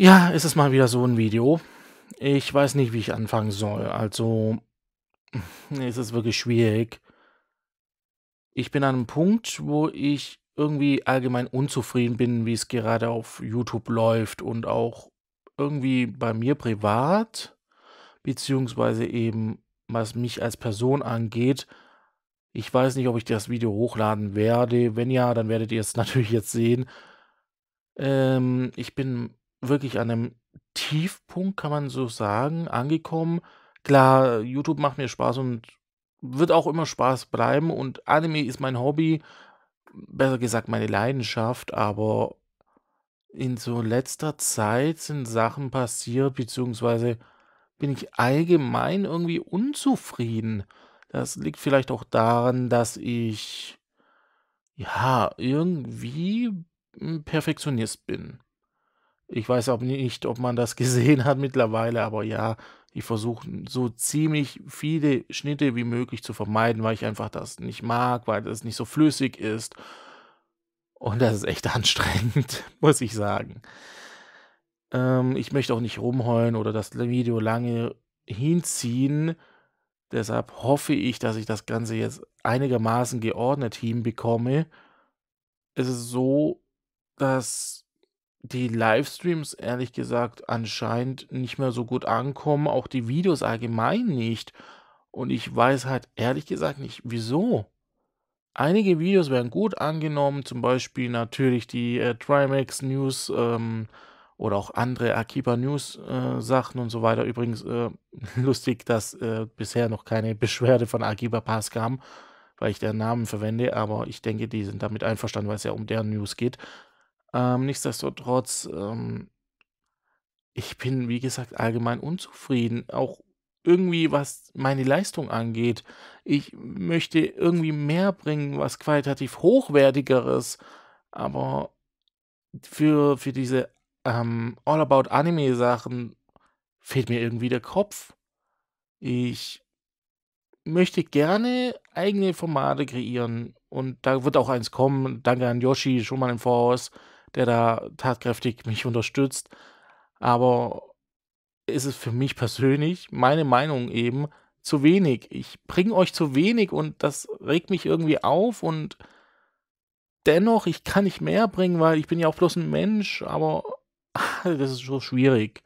Ja, es ist mal wieder so ein Video. Ich weiß nicht, wie ich anfangen soll. Also, es ist wirklich schwierig. Ich bin an einem Punkt, wo ich irgendwie allgemein unzufrieden bin, wie es gerade auf YouTube läuft und auch irgendwie bei mir privat, beziehungsweise eben was mich als Person angeht. Ich weiß nicht, ob ich das Video hochladen werde. Wenn ja, dann werdet ihr es natürlich jetzt sehen. Ähm, ich bin wirklich an einem Tiefpunkt, kann man so sagen, angekommen. Klar, YouTube macht mir Spaß und wird auch immer Spaß bleiben und Anime ist mein Hobby, besser gesagt meine Leidenschaft, aber in so letzter Zeit sind Sachen passiert, beziehungsweise bin ich allgemein irgendwie unzufrieden. Das liegt vielleicht auch daran, dass ich, ja, irgendwie ein Perfektionist bin. Ich weiß auch nicht, ob man das gesehen hat mittlerweile, aber ja, ich versuche so ziemlich viele Schnitte wie möglich zu vermeiden, weil ich einfach das nicht mag, weil das nicht so flüssig ist. Und das ist echt anstrengend, muss ich sagen. Ähm, ich möchte auch nicht rumheulen oder das Video lange hinziehen. Deshalb hoffe ich, dass ich das Ganze jetzt einigermaßen geordnet hinbekomme. Es ist so, dass die Livestreams ehrlich gesagt anscheinend nicht mehr so gut ankommen, auch die Videos allgemein nicht. Und ich weiß halt ehrlich gesagt nicht, wieso. Einige Videos werden gut angenommen, zum Beispiel natürlich die äh, Trimax News ähm, oder auch andere Akiba News äh, Sachen und so weiter. Übrigens äh, lustig, dass äh, bisher noch keine Beschwerde von Akiba Pass kam, weil ich den Namen verwende, aber ich denke, die sind damit einverstanden, weil es ja um deren News geht. Ähm, nichtsdestotrotz, ähm, ich bin, wie gesagt, allgemein unzufrieden. Auch irgendwie, was meine Leistung angeht. Ich möchte irgendwie mehr bringen, was qualitativ hochwertigeres. Aber für, für diese ähm, All About Anime-Sachen fehlt mir irgendwie der Kopf. Ich möchte gerne eigene Formate kreieren und da wird auch eins kommen. Danke an Yoshi schon mal im Voraus der da tatkräftig mich unterstützt. Aber ist es für mich persönlich, meine Meinung eben, zu wenig. Ich bringe euch zu wenig und das regt mich irgendwie auf und dennoch, ich kann nicht mehr bringen, weil ich bin ja auch bloß ein Mensch, aber ach, das ist so schwierig.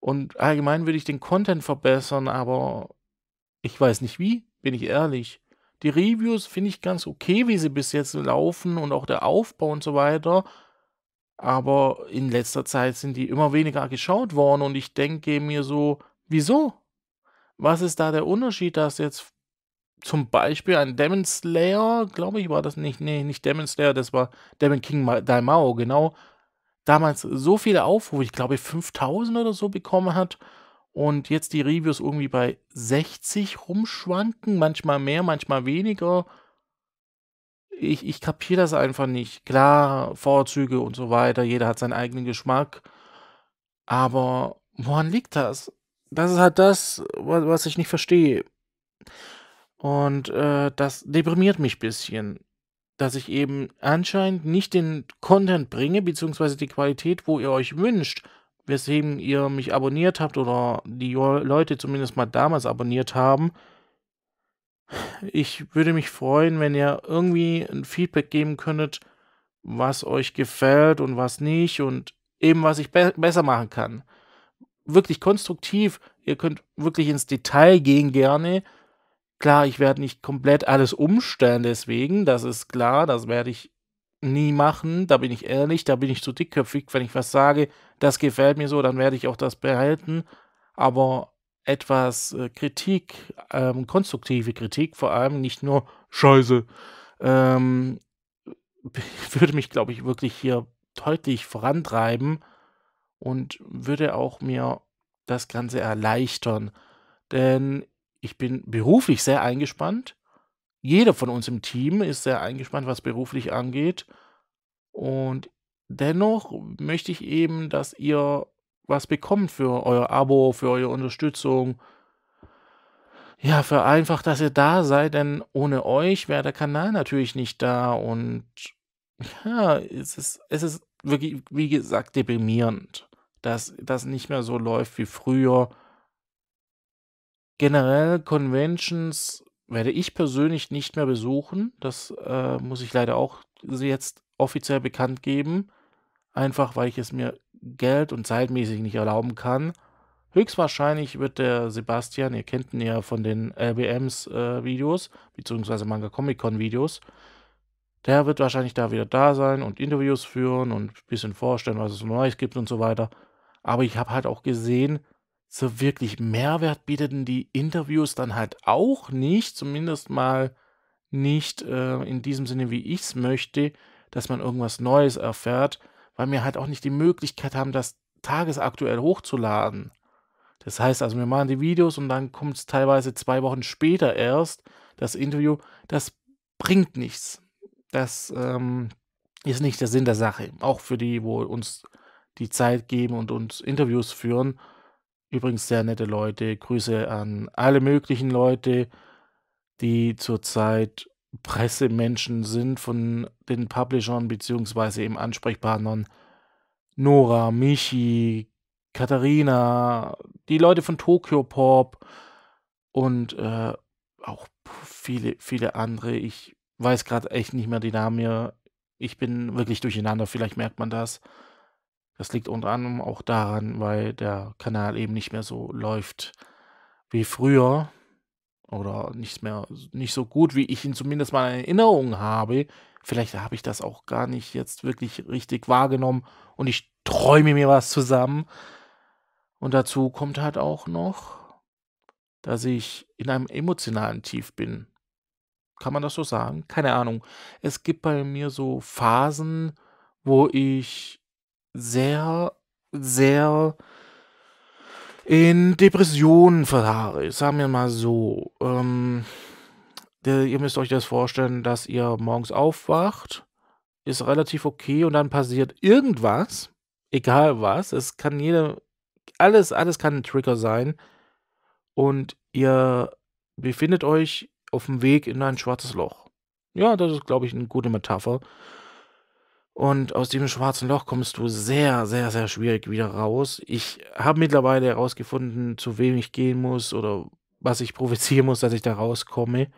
Und allgemein würde ich den Content verbessern, aber ich weiß nicht wie, bin ich ehrlich. Die Reviews finde ich ganz okay, wie sie bis jetzt laufen und auch der Aufbau und so weiter. Aber in letzter Zeit sind die immer weniger geschaut worden und ich denke mir so, wieso? Was ist da der Unterschied, dass jetzt zum Beispiel ein Demon Slayer, glaube ich, war das nicht, nee, nicht Demon Slayer, das war Demon King Daimao, genau, damals so viele Aufrufe, ich glaube 5000 oder so bekommen hat und jetzt die Reviews irgendwie bei 60 rumschwanken, manchmal mehr, manchmal weniger. Ich, ich kapiere das einfach nicht. Klar, Vorzüge und so weiter, jeder hat seinen eigenen Geschmack. Aber woran liegt das? Das ist halt das, was ich nicht verstehe. Und äh, das deprimiert mich ein bisschen, dass ich eben anscheinend nicht den Content bringe, beziehungsweise die Qualität, wo ihr euch wünscht weswegen ihr mich abonniert habt oder die Leute zumindest mal damals abonniert haben. Ich würde mich freuen, wenn ihr irgendwie ein Feedback geben könntet, was euch gefällt und was nicht und eben was ich be besser machen kann. Wirklich konstruktiv, ihr könnt wirklich ins Detail gehen gerne. Klar, ich werde nicht komplett alles umstellen, deswegen, das ist klar, das werde ich nie machen, da bin ich ehrlich, da bin ich zu dickköpfig, wenn ich was sage, das gefällt mir so, dann werde ich auch das behalten, aber etwas äh, Kritik, ähm, konstruktive Kritik vor allem, nicht nur Scheiße, ähm, würde mich, glaube ich, wirklich hier deutlich vorantreiben und würde auch mir das Ganze erleichtern. Denn ich bin beruflich sehr eingespannt jeder von uns im Team ist sehr eingespannt, was beruflich angeht. Und dennoch möchte ich eben, dass ihr was bekommt für euer Abo, für eure Unterstützung. Ja, für einfach, dass ihr da seid, denn ohne euch wäre der Kanal natürlich nicht da und ja, es ist, es ist wirklich, wie gesagt, deprimierend, dass das nicht mehr so läuft wie früher. Generell Conventions werde ich persönlich nicht mehr besuchen. Das äh, muss ich leider auch jetzt offiziell bekannt geben. Einfach weil ich es mir Geld und zeitmäßig nicht erlauben kann. Höchstwahrscheinlich wird der Sebastian, ihr kennt ihn ja von den LBMs-Videos, äh, beziehungsweise Manga Comic Con-Videos, der wird wahrscheinlich da wieder da sein und Interviews führen und ein bisschen vorstellen, was es Neues gibt und so weiter. Aber ich habe halt auch gesehen, so wirklich Mehrwert bieteten die Interviews dann halt auch nicht, zumindest mal nicht äh, in diesem Sinne, wie ich es möchte, dass man irgendwas Neues erfährt, weil wir halt auch nicht die Möglichkeit haben, das tagesaktuell hochzuladen. Das heißt also, wir machen die Videos und dann kommt es teilweise zwei Wochen später erst, das Interview. Das bringt nichts. Das ähm, ist nicht der Sinn der Sache. Auch für die, wo uns die Zeit geben und uns Interviews führen, Übrigens sehr nette Leute. Grüße an alle möglichen Leute, die zurzeit Pressemenschen sind von den Publishern beziehungsweise eben Ansprechpartnern. Nora, Michi, Katharina, die Leute von Tokyo Pop und äh, auch viele, viele andere. Ich weiß gerade echt nicht mehr die Namen. Hier. Ich bin wirklich durcheinander, vielleicht merkt man das. Das liegt unter anderem auch daran, weil der Kanal eben nicht mehr so läuft wie früher oder nicht mehr nicht so gut, wie ich ihn zumindest mal in Erinnerung habe. Vielleicht habe ich das auch gar nicht jetzt wirklich richtig wahrgenommen und ich träume mir was zusammen. Und dazu kommt halt auch noch, dass ich in einem emotionalen Tief bin. Kann man das so sagen? Keine Ahnung. Es gibt bei mir so Phasen, wo ich sehr, sehr in Depressionen verharre. Sagen wir mal so. Ähm, der, ihr müsst euch das vorstellen, dass ihr morgens aufwacht, ist relativ okay und dann passiert irgendwas, egal was. Es kann jeder, alles, alles kann ein Trigger sein. Und ihr befindet euch auf dem Weg in ein schwarzes Loch. Ja, das ist, glaube ich, eine gute Metapher. Und aus diesem schwarzen Loch kommst du sehr, sehr, sehr schwierig wieder raus. Ich habe mittlerweile herausgefunden, zu wem ich gehen muss oder was ich provozieren muss, dass ich da rauskomme.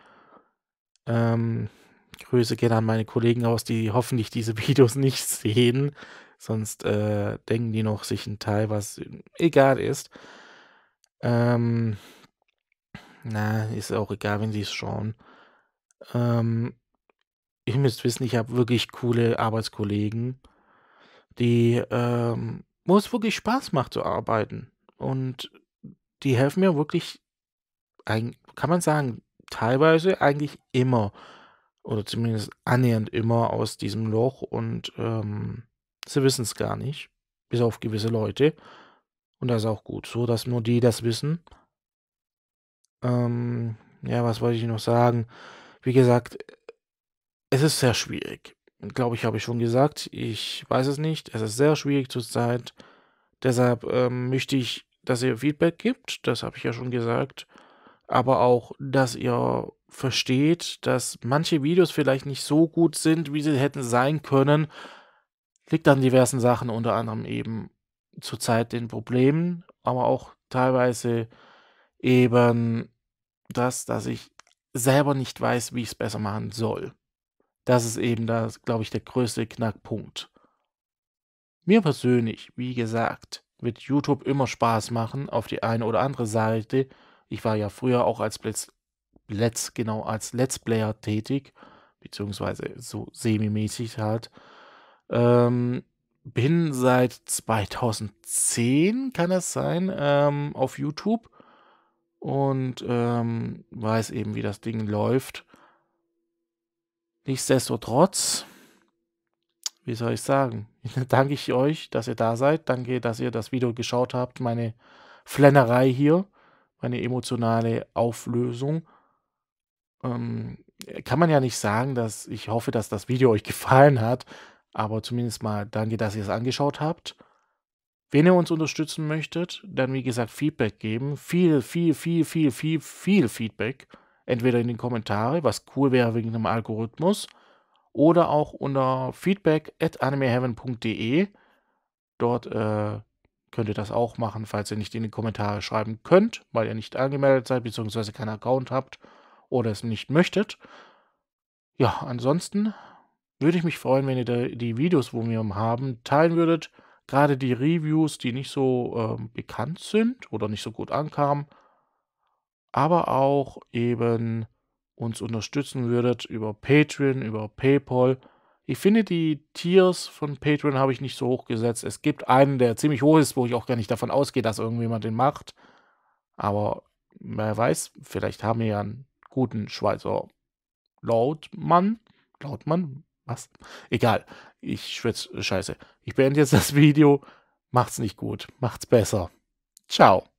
Ähm, Grüße gehen an meine Kollegen aus, die hoffentlich diese Videos nicht sehen. Sonst äh, denken die noch sich ein Teil, was egal ist. Ähm, na, ist auch egal, wenn sie es schauen. Ähm, ihr müsst wissen, ich habe wirklich coole Arbeitskollegen, die, ähm, wo es wirklich Spaß macht zu arbeiten. Und die helfen mir wirklich, kann man sagen, teilweise eigentlich immer oder zumindest annähernd immer aus diesem Loch und ähm, sie wissen es gar nicht, bis auf gewisse Leute. Und das ist auch gut so, dass nur die das wissen. Ähm, ja, was wollte ich noch sagen? Wie gesagt, es ist sehr schwierig. Glaube ich, habe ich schon gesagt. Ich weiß es nicht. Es ist sehr schwierig zurzeit. Deshalb ähm, möchte ich, dass ihr Feedback gibt. Das habe ich ja schon gesagt. Aber auch, dass ihr versteht, dass manche Videos vielleicht nicht so gut sind, wie sie hätten sein können. Liegt an diversen Sachen, unter anderem eben zurzeit den Problemen, aber auch teilweise eben das, dass ich selber nicht weiß, wie ich es besser machen soll. Das ist eben das, glaube ich, der größte Knackpunkt. Mir persönlich, wie gesagt, wird YouTube immer Spaß machen auf die eine oder andere Seite. Ich war ja früher auch als Let's, Let's genau als Let's Player tätig, beziehungsweise so semi-mäßig halt. Ähm, bin seit 2010, kann das sein, ähm, auf YouTube und ähm, weiß eben, wie das Ding läuft. Nichtsdestotrotz, wie soll ich sagen, danke ich euch, dass ihr da seid. Danke, dass ihr das Video geschaut habt, meine Flennerei hier, meine emotionale Auflösung. Ähm, kann man ja nicht sagen, dass ich hoffe, dass das Video euch gefallen hat, aber zumindest mal danke, dass ihr es angeschaut habt. Wenn ihr uns unterstützen möchtet, dann wie gesagt Feedback geben. Viel, viel, viel, viel, viel, viel Feedback. Entweder in den Kommentare, was cool wäre wegen dem Algorithmus, oder auch unter feedback at animeheaven.de. Dort äh, könnt ihr das auch machen, falls ihr nicht in die Kommentare schreiben könnt, weil ihr nicht angemeldet seid, beziehungsweise keinen Account habt oder es nicht möchtet. Ja, ansonsten würde ich mich freuen, wenn ihr die Videos, wo wir haben, teilen würdet. Gerade die Reviews, die nicht so äh, bekannt sind oder nicht so gut ankamen aber auch eben uns unterstützen würdet über Patreon, über PayPal. Ich finde, die Tiers von Patreon habe ich nicht so hoch gesetzt. Es gibt einen, der ziemlich hoch ist, wo ich auch gar nicht davon ausgehe, dass irgendjemand den macht. Aber wer weiß, vielleicht haben wir ja einen guten Schweizer Lautmann. Lautmann? Was? Egal. Ich schwitze Scheiße. Ich beende jetzt das Video. Macht's nicht gut. Macht's besser. Ciao.